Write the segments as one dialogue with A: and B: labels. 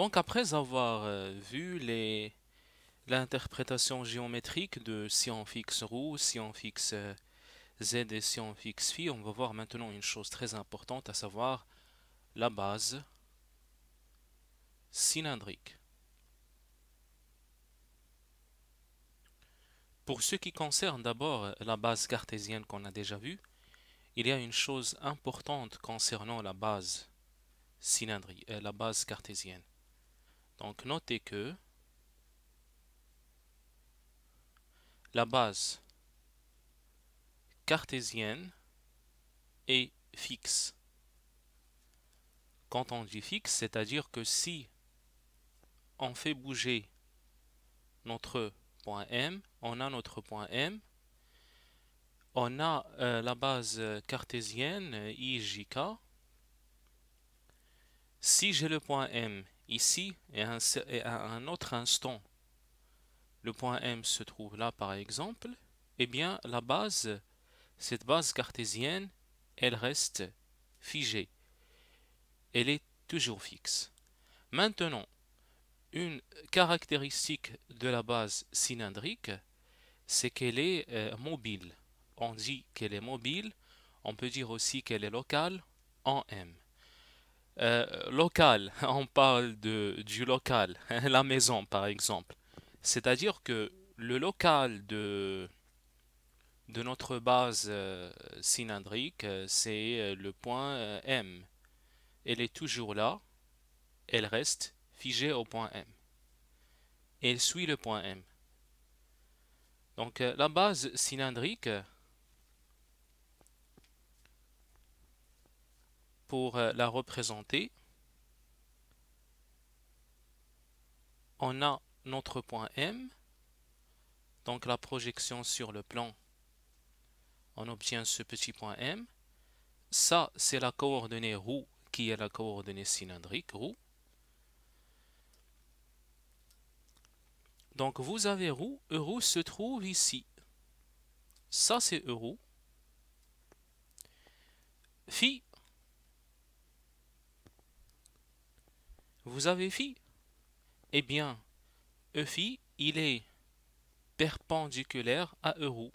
A: Donc après avoir euh, vu l'interprétation géométrique de si on fixe ρ, si on fixe z et si on fixe phi, on va voir maintenant une chose très importante, à savoir la base cylindrique. Pour ce qui concerne d'abord la base cartésienne qu'on a déjà vue, il y a une chose importante concernant la base cylindrique, euh, la base cartésienne. Donc notez que la base cartésienne est fixe. Quand on dit fixe, c'est-à-dire que si on fait bouger notre point M, on a notre point M, on a euh, la base cartésienne euh, IJK. Si j'ai le point M ici et à un autre instant, le point M se trouve là par exemple, eh bien la base, cette base cartésienne, elle reste figée. Elle est toujours fixe. Maintenant, une caractéristique de la base cylindrique, c'est qu'elle est, euh, mobile. On dit qu'elle est mobile, on peut dire aussi qu'elle est locale en M. Euh, local, on parle de, du local, la maison par exemple. C'est-à-dire que le local de, de notre base euh, cylindrique, euh, c'est le point M. Elle est toujours là, elle reste figée au point M. Elle suit le point M. Donc la base cylindrique, pour euh, la représenter. On a notre point M, donc la projection sur le plan, on obtient ce petit point M. Ça, c'est la coordonnée roue qui est la coordonnée cylindrique roue. Donc vous avez roue, euro se trouve ici. Ça, c'est euro. Phi, Vous avez phi Eh bien, phi, e il est perpendiculaire à Euro.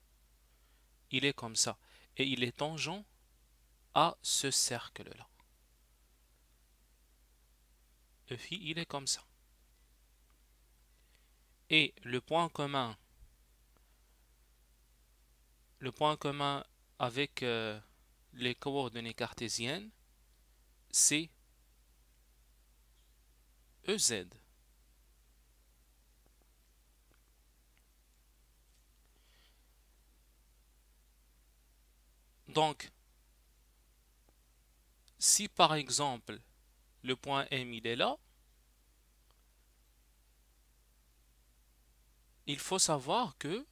A: Il est comme ça. Et il est tangent à ce cercle-là. phi, e il est comme ça. Et le point commun, le point commun avec euh, les coordonnées cartésiennes, c'est EZ. Donc, si par exemple le point M il est là, il faut savoir que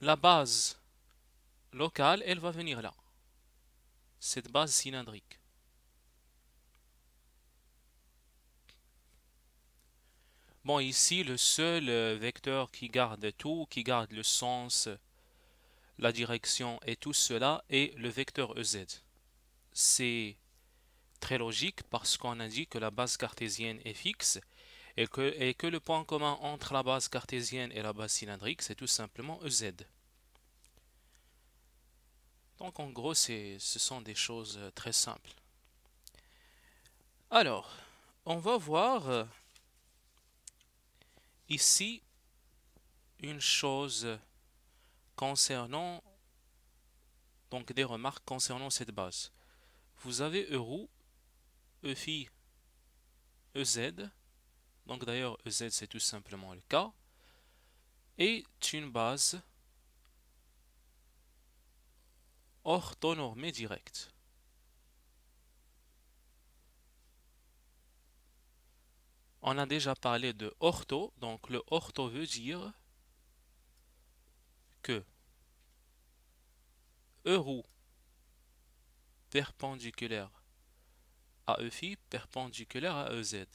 A: la base locale, elle va venir là, cette base cylindrique. Bon, ici, le seul euh, vecteur qui garde tout, qui garde le sens, la direction et tout cela, est le vecteur EZ. C'est très logique parce qu'on a dit que la base cartésienne est fixe et que, et que le point commun entre la base cartésienne et la base cylindrique, c'est tout simplement EZ. Donc en gros, ce sont des choses euh, très simples. Alors, on va voir euh, Ici, une chose concernant, donc des remarques concernant cette base. Vous avez Euro, EFI, EZ, donc d'ailleurs EZ c'est tout simplement le cas, est une base orthonormée directe. On a déjà parlé de ortho, donc le ortho veut dire que E perpendiculaire à e phi, perpendiculaire à EZ.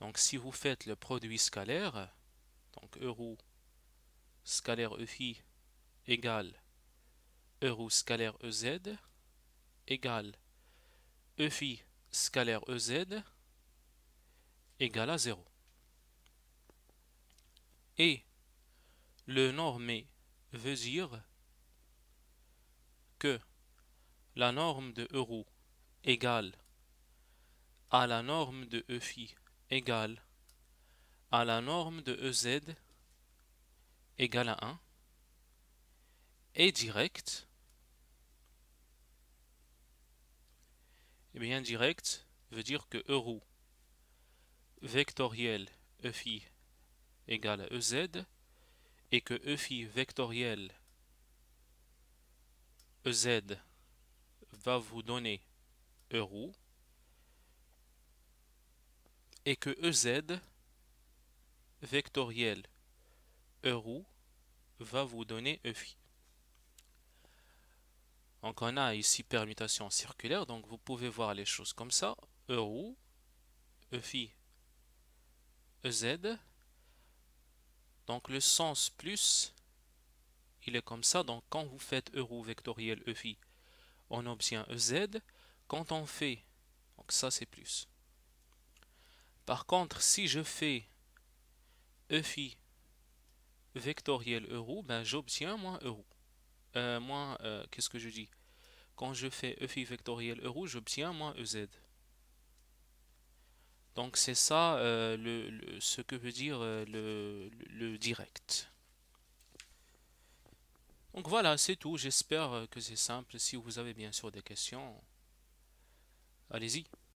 A: Donc si vous faites le produit scalaire, donc E roue scalaire e phi égale E roue scalaire EZ égale e phi scalaire z, égale à 0. Et le normé veut dire que la norme de euro égale à la norme de e phi égale à la norme de z égale à 1 est direct et eh bien direct veut dire que euro vectoriel e phi égale à e ez et que e phi vectoriel ez va vous donner e et que ez vectoriel e va vous donner e Donc on a ici permutation circulaire, donc vous pouvez voir les choses comme ça. E roux, e EZ. Donc le sens plus, il est comme ça. Donc quand vous faites euro vectoriel EFI, on obtient EZ. Quand on fait, donc ça c'est plus. Par contre, si je fais e EFI vectoriel euro, ben j'obtiens moins euro. Euh, moins, euh, qu'est-ce que je dis Quand je fais EFI vectoriel euro, j'obtiens moins EZ. Donc c'est ça euh, ce que veut dire euh, le, le direct. Donc voilà, c'est tout. J'espère euh, que c'est simple. Si vous avez bien sûr des questions, allez-y.